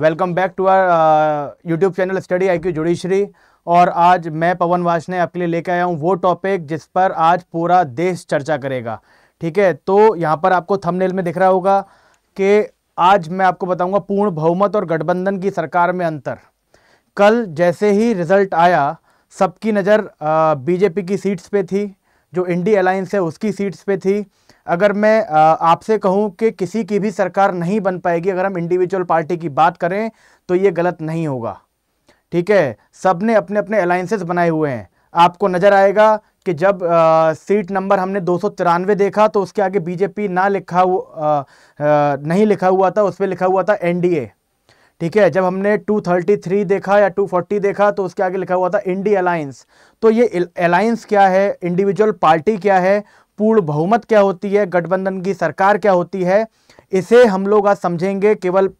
welcome back to our YouTube channel study I Q judiciary और आज मैं पवन ने आपके लिए लेके आया हूँ वो टॉपिक जिस पर आज पूरा देश चर्चा करेगा ठीक है तो यहाँ पर आपको थंबनेल में दिख रहा होगा कि आज मैं आपको बताऊँगा पूर्ण बहुमत और गठबंधन की सरकार में अंतर कल जैसे ही रिजल्ट आया सबकी नज़र बीजेपी की सीट्स पर थी जो इंडी अलायंस है उसकी सीट्स पर थी अगर मैं आपसे कहूं कि किसी की भी सरकार नहीं बन पाएगी अगर हम इंडिविजुअल पार्टी की बात करें तो ये गलत नहीं होगा ठीक है सब ने अपने अपने अलायंसेस बनाए हुए हैं आपको नज़र आएगा कि जब आ, सीट नंबर हमने दो देखा तो उसके आगे बीजेपी ना लिखा हुआ नहीं लिखा हुआ था उस पर लिखा हुआ था एनडीए ठीक है जब हमने 233 देखा या 240 देखा तो उसके आगे लिखा हुआ था इंडी अलायंस तो ये अलायंस क्या है इंडिविजुअल पार्टी क्या है पूर्ण बहुमत क्या होती है गठबंधन की सरकार क्या होती है इसे हम लोग आज समझेंगे केवल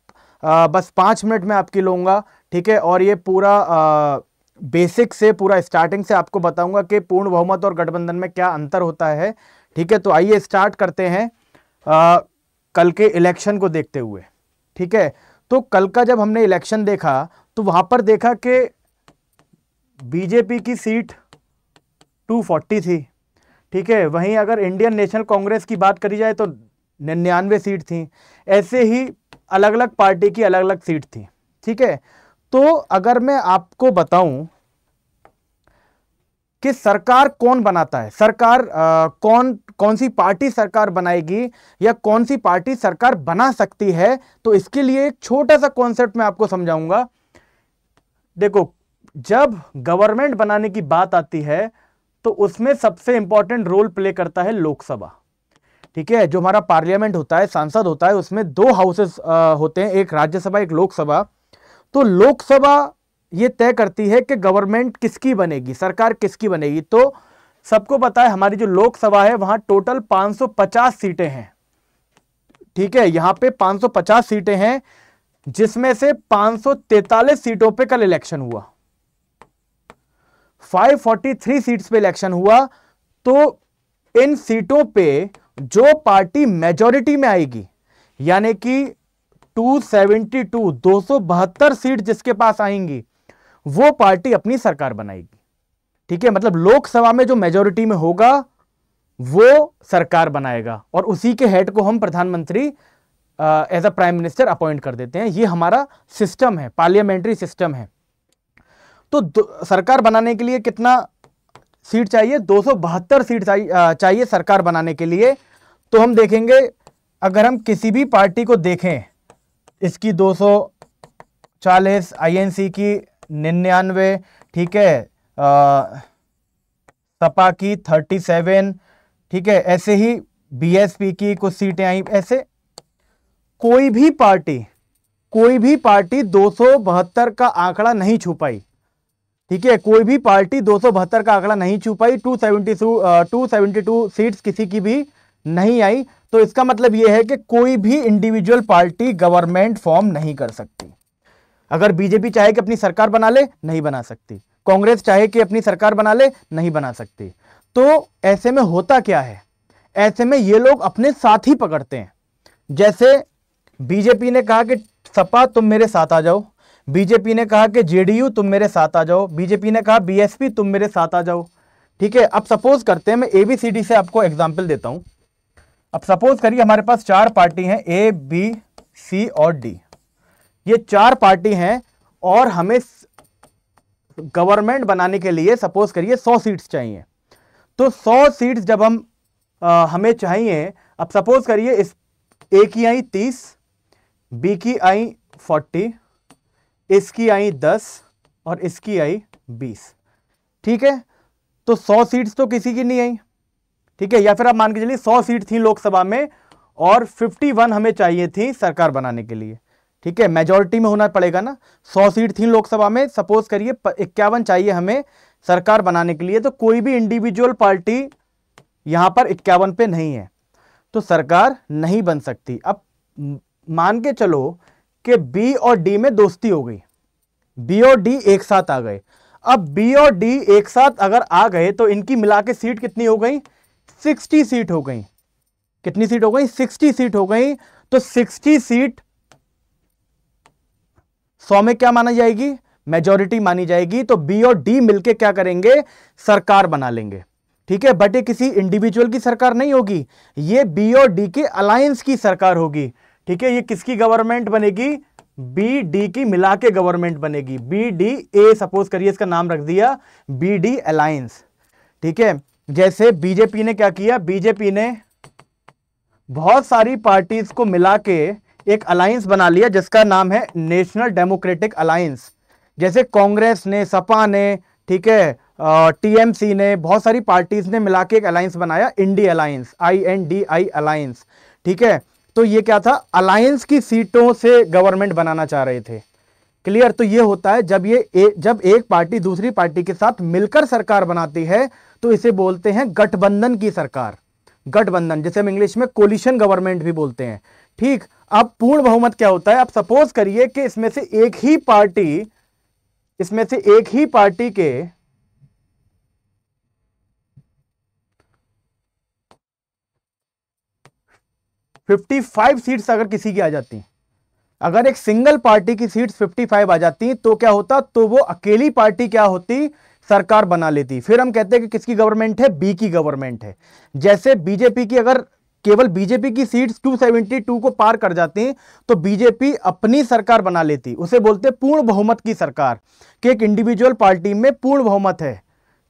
आ, बस पाँच मिनट में आपकी लूँगा ठीक है और ये पूरा आ, बेसिक से पूरा स्टार्टिंग से आपको बताऊंगा कि पूर्ण बहुमत और गठबंधन में क्या अंतर होता है ठीक है तो आइए स्टार्ट करते हैं आ, कल के इलेक्शन को देखते हुए ठीक है तो कल का जब हमने इलेक्शन देखा तो वहां पर देखा कि बीजेपी की सीट 240 थी ठीक है वहीं अगर इंडियन नेशनल कांग्रेस की बात करी जाए तो निन्यानवे सीट थी ऐसे ही अलग अलग पार्टी की अलग अलग सीट थी ठीक है तो अगर मैं आपको बताऊं कि सरकार कौन बनाता है सरकार आ, कौन कौन सी पार्टी सरकार बनाएगी या कौन सी पार्टी सरकार बना सकती है तो इसके लिए एक छोटा सा कॉन्सेप्ट मैं आपको समझाऊंगा देखो जब गवर्नमेंट बनाने की बात आती है तो उसमें सबसे इंपॉर्टेंट रोल प्ले करता है लोकसभा ठीक है जो हमारा पार्लियामेंट होता है सांसद होता है उसमें दो हाउसेस होते हैं एक राज्यसभा एक लोकसभा तो लोकसभा ये तय करती है कि गवर्नमेंट किसकी बनेगी सरकार किसकी बनेगी तो सबको पता है हमारी जो लोकसभा है वहां टोटल 550 सीटें हैं ठीक है यहां पे 550 सीटें हैं जिसमें से पांच सीटों पे कल इलेक्शन हुआ 543 सीट्स पे इलेक्शन हुआ तो इन सीटों पे जो पार्टी मेजोरिटी में आएगी यानी कि 272 272 सीट जिसके पास आएंगी वो पार्टी अपनी सरकार बनाएगी ठीक है मतलब लोकसभा में जो मेजोरिटी में होगा वो सरकार बनाएगा और उसी के हेड को हम प्रधानमंत्री as a prime minister appoint कर देते हैं ये हमारा सिस्टम है पार्लियामेंट्री सिस्टम है तो सरकार बनाने के लिए कितना सीट चाहिए दो सीट चाहिए सरकार बनाने के लिए तो हम देखेंगे अगर हम किसी भी पार्टी को देखें इसकी 240 आईएनसी की निन्यानवे ठीक है सपा की 37 ठीक है ऐसे ही बीएसपी की कुछ सीटें आई ऐसे कोई भी पार्टी कोई भी पार्टी दो का आंकड़ा नहीं छुपाई ठीक है कोई भी पार्टी दो का आंकड़ा नहीं छू पाई टू सेवेंटी टू सीट्स किसी की भी नहीं आई तो इसका मतलब यह है कि कोई भी इंडिविजुअल पार्टी गवर्नमेंट फॉर्म नहीं कर सकती अगर बीजेपी चाहे कि अपनी सरकार बना ले नहीं बना सकती कांग्रेस चाहे कि अपनी सरकार बना ले नहीं बना सकती तो ऐसे में होता क्या है ऐसे में ये लोग अपने साथ ही पकड़ते हैं जैसे बीजेपी ने कहा कि सपा तुम मेरे साथ आ जाओ बीजेपी ने कहा कि जेडीयू तुम मेरे साथ आ जाओ बीजेपी ने कहा बीएसपी तुम मेरे साथ आ जाओ ठीक है अब सपोज करते हैं मैं ए बी सी डी से आपको एग्जाम्पल देता हूं अब सपोज करिए हमारे पास चार पार्टी हैं ए बी सी और डी ये चार पार्टी हैं और हमें गवर्नमेंट बनाने के लिए सपोज करिए सौ सीट्स चाहिए तो सौ सीट्स जब हम आ, हमें चाहिए अब सपोज करिए इस ए की आई तीस बी की आई फोर्टी इसकी आई दस और इसकी आई बीस ठीक है तो सौ सीट्स तो किसी की नहीं आई ठीक है या फिर आप मान के चलिए सौ सीट थी लोकसभा में और फिफ्टी वन हमें चाहिए थी सरकार बनाने के लिए ठीक है मेजोरिटी में होना पड़ेगा ना सौ सीट थी लोकसभा में सपोज करिए इक्यावन चाहिए हमें सरकार बनाने के लिए तो कोई भी इंडिविजुअल पार्टी यहां पर इक्यावन पे नहीं है तो सरकार नहीं बन सकती अब मान के चलो कि बी और डी में दोस्ती हो गई बी और डी एक साथ आ गए अब बी और डी एक साथ अगर आ गए तो इनकी मिला के सीट कितनी हो गई सिक्सटी सीट हो गई कितनी सीट हो गई सिक्सटी सीट हो गई तो सिक्सटी सीट सौ में क्या माना जाएगी मेजोरिटी मानी जाएगी तो बी और डी मिलके क्या करेंगे सरकार बना लेंगे ठीक है बट ये किसी इंडिविजुअल की सरकार नहीं होगी ये बी और डी के अलायंस की सरकार होगी ठीक है ये किसकी गवर्नमेंट बनेगी बी डी की मिला के गवर्नमेंट बनेगी बी डी ए सपोज करिए इसका नाम रख दिया बी डी अलायंस ठीक है जैसे बीजेपी ने क्या किया बीजेपी ने बहुत सारी पार्टीज को मिला के एक अलायंस बना लिया जिसका नाम है नेशनल डेमोक्रेटिक अलायंस जैसे कांग्रेस ने सपा ने ठीक है टीएमसी ने बहुत सारी पार्टीज ने मिला के एक अलायंस बनाया INDI alliance I N D I alliance ठीक है तो ये क्या था अलायंस की सीटों से गवर्नमेंट बनाना चाह रहे थे क्लियर तो ये होता है जब ये ए, जब एक पार्टी दूसरी पार्टी के साथ मिलकर सरकार बनाती है तो इसे बोलते हैं गठबंधन की सरकार गठबंधन जिसे हम इंग्लिश में कोलिशन गवर्नमेंट भी बोलते हैं ठीक अब पूर्ण बहुमत क्या होता है आप सपोज करिए कि इसमें से एक ही पार्टी इसमें से एक ही पार्टी के 55 सीट्स अगर किसी की आ जाती अगर एक सिंगल पार्टी की सीट्स 55 आ जाती तो क्या होता तो वो अकेली पार्टी क्या होती सरकार बना लेती फिर हम कहते हैं कि किसकी गवर्नमेंट है बी की गवर्नमेंट है जैसे बीजेपी की अगर केवल बीजेपी की सीट्स 272 को पार कर जाती तो बीजेपी अपनी सरकार बना लेती उसे बोलते पूर्ण बहुमत की सरकार कि एक इंडिविजुअल पार्टी में पूर्ण बहुमत है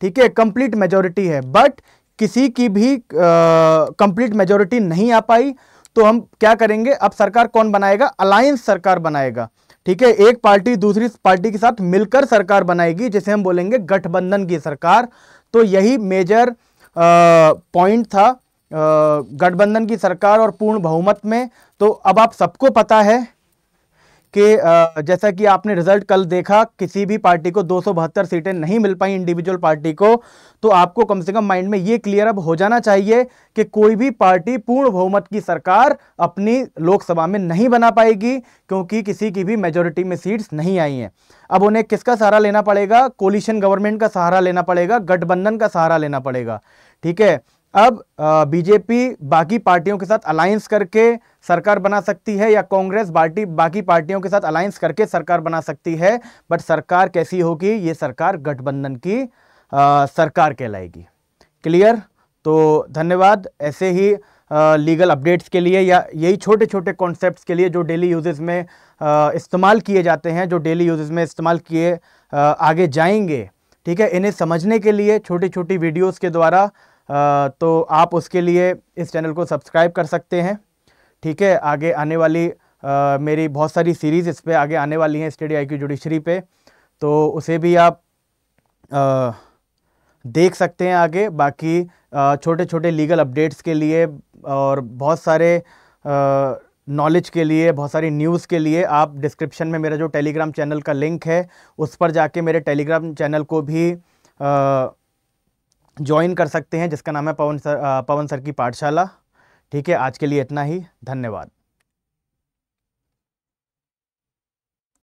ठीक है कंप्लीट मेजोरिटी है बट किसी की भी कंप्लीट मेजोरिटी नहीं आ पाई तो हम क्या करेंगे अब सरकार कौन बनाएगा अलायंस सरकार बनाएगा ठीक है एक पार्टी दूसरी पार्टी के साथ मिलकर सरकार बनाएगी जिसे हम बोलेंगे गठबंधन की सरकार तो यही मेजर पॉइंट था गठबंधन की सरकार और पूर्ण बहुमत में तो अब आप सबको पता है कि जैसा कि आपने रिजल्ट कल देखा किसी भी पार्टी को दो सीटें नहीं मिल पाई इंडिविजुअल पार्टी को तो आपको कम से कम माइंड में ये क्लियर अब हो जाना चाहिए कि कोई भी पार्टी पूर्ण बहुमत की सरकार अपनी लोकसभा में नहीं बना पाएगी क्योंकि किसी की भी मेजोरिटी में सीट्स नहीं आई हैं अब उन्हें किसका सहारा लेना पड़ेगा कोलिशन गवर्नमेंट का सहारा लेना पड़ेगा गठबंधन का सहारा लेना पड़ेगा ठीक है अब बीजेपी बाकी पार्टियों के साथ अलायंस करके सरकार बना सकती है या कांग्रेस पार्टी बाकी पार्टियों के साथ अलायंस करके सरकार बना सकती है बट सरकार कैसी होगी ये सरकार गठबंधन की आ, सरकार कहलाएगी क्लियर तो धन्यवाद ऐसे ही आ, लीगल अपडेट्स के लिए या यही छोटे छोटे कॉन्सेप्ट्स के लिए जो डेली यूजेस में इस्तेमाल किए जाते हैं जो डेली यूजेस में इस्तेमाल किए आगे जाएंगे ठीक है इन्हें समझने के लिए छोटी छोटी वीडियोस के द्वारा तो आप उसके लिए इस चैनल को सब्सक्राइब कर सकते हैं ठीक है आगे आने वाली आ, मेरी बहुत सारी सीरीज़ इस पर आगे आने वाली हैं स्टडी आई की जुडिशरी पे तो उसे भी आप आ, देख सकते हैं आगे बाकी छोटे छोटे लीगल अपडेट्स के लिए और बहुत सारे नॉलेज के लिए बहुत सारी न्यूज़ के लिए आप डिस्क्रिप्शन में मेरा जो टेलीग्राम चैनल का लिंक है उस पर जाके मेरे टेलीग्राम चैनल को भी आ, ज्वाइन कर सकते हैं जिसका नाम है पवन सर पवन सर की पाठशाला ठीक है आज के लिए इतना ही धन्यवाद